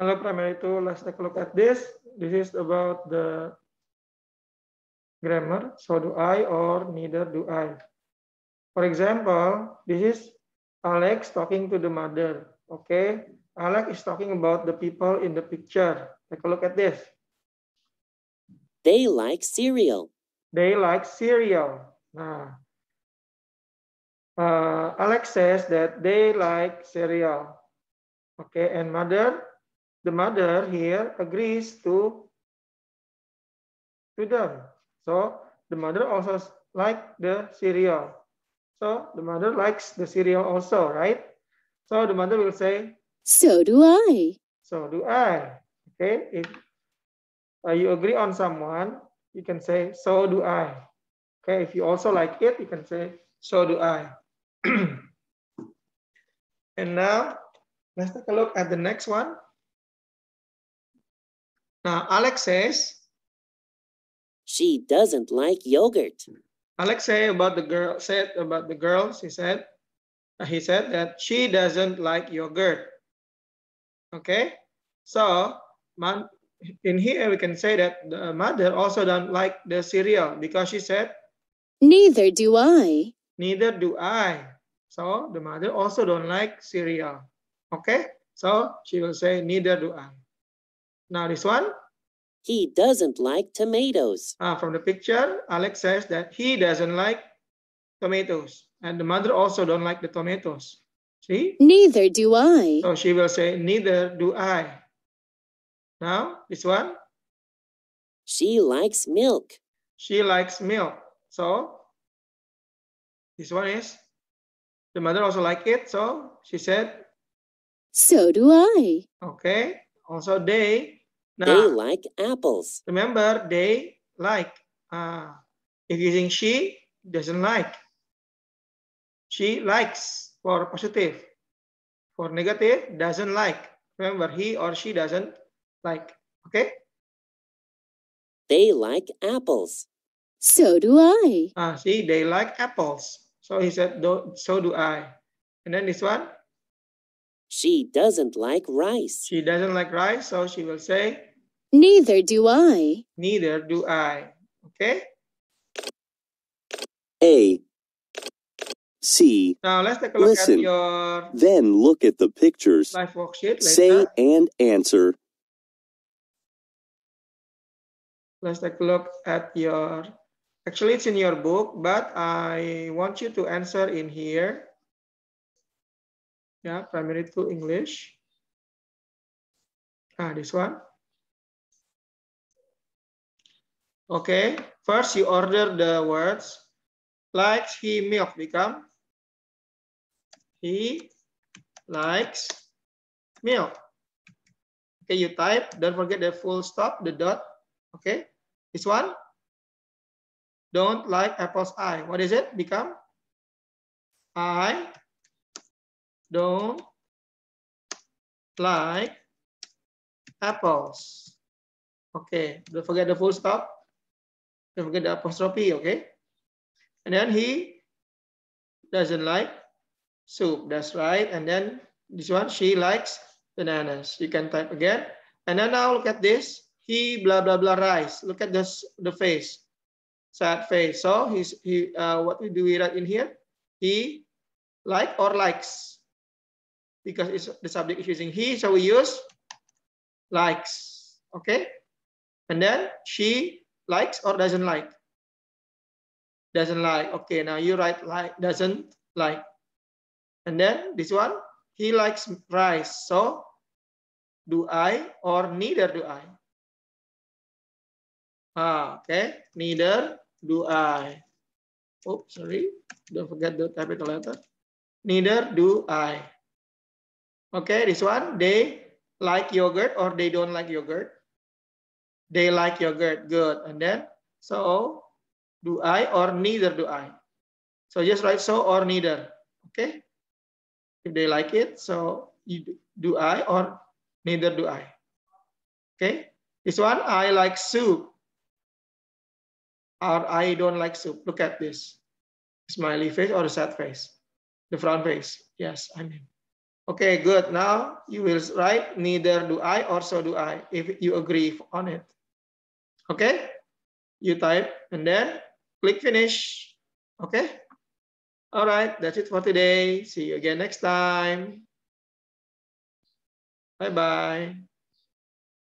Hello, itu, Let's take a look at this. This is about the grammar. So do I or neither do I. For example, this is Alex talking to the mother. Okay, Alex is talking about the people in the picture. Take a look at this. They like cereal. They like cereal. Nah, uh, Alex says that they like cereal. Okay, and mother the mother here agrees to to them. So the mother also like the cereal. So the mother likes the cereal also, right? So the mother will say, So do I. So do I. Okay, if uh, you agree on someone, you can say, So do I. Okay, if you also like it, you can say, So do I. and now, let's take a look at the next one. Now, Alex says, She doesn't like yogurt. Alex said about the girl said about the girls, he said, uh, he said that she doesn't like yogurt. Okay, so man, in here we can say that the mother also don't like the cereal because she said, Neither do I. Neither do I. So the mother also don't like cereal. Okay, so she will say, Neither do I. Now this one. He doesn't like tomatoes. Ah, from the picture, Alex says that he doesn't like tomatoes. And the mother also don't like the tomatoes. See? Neither do I. So she will say, neither do I. Now, this one. She likes milk. She likes milk. So, this one is, the mother also like it. So, she said. So do I. Okay. Also, they now, they like apples. Remember, they like. Ah, if using she, doesn't like. She likes for positive. For negative, doesn't like. Remember, he or she doesn't like. Okay? They like apples. So do I. Ah, see, they like apples. So he said, so do I. And then this one, she doesn't like rice. She doesn't like rice, so she will say, Neither do I. Neither do I. Okay? A. C. Now let's take a look Listen, at your. Then look at the pictures. Life worksheet. Say and answer. Let's take a look at your. Actually, it's in your book, but I want you to answer in here. ya primary to English. Ah, this one. Okay, first you order the words like he milk become he likes milk. Okay, you type, don't forget the full stop, the dot. Okay, this one. Don't like apples I. What is it? Become I don't like apples. Okay, don't forget the full stop. Don't forget the apostrophe, okay? And then he doesn't like soup. That's right. And then this one, she likes bananas. You can type again. And then now look at this. He blah blah blah rice. Look at this the face, sad face. So he's he. Uh, what do we write in here? He like or likes because the subject is using he, so we use likes. Okay? And then she likes or doesn't like? Doesn't like. Okay, now you write like, doesn't like. And then this one, he likes rice. So do I or neither do I? Ah, okay, neither do I. Oh, sorry, don't forget the capital letter. Neither do I. Okay, this one, they like yogurt or they don't like yogurt. They like yogurt, good. And then, so do I or neither do I. So just write so or neither, okay? If they like it, so do I or neither do I. Okay, this one, I like soup or I don't like soup. Look at this, smiley face or sad face, the front face. Yes, I mean. Okay, good. Now you will write neither do I or so do I if you agree on it. Okay? You type and then click finish. Okay? All right, that's it for today. See you again next time. Bye-bye.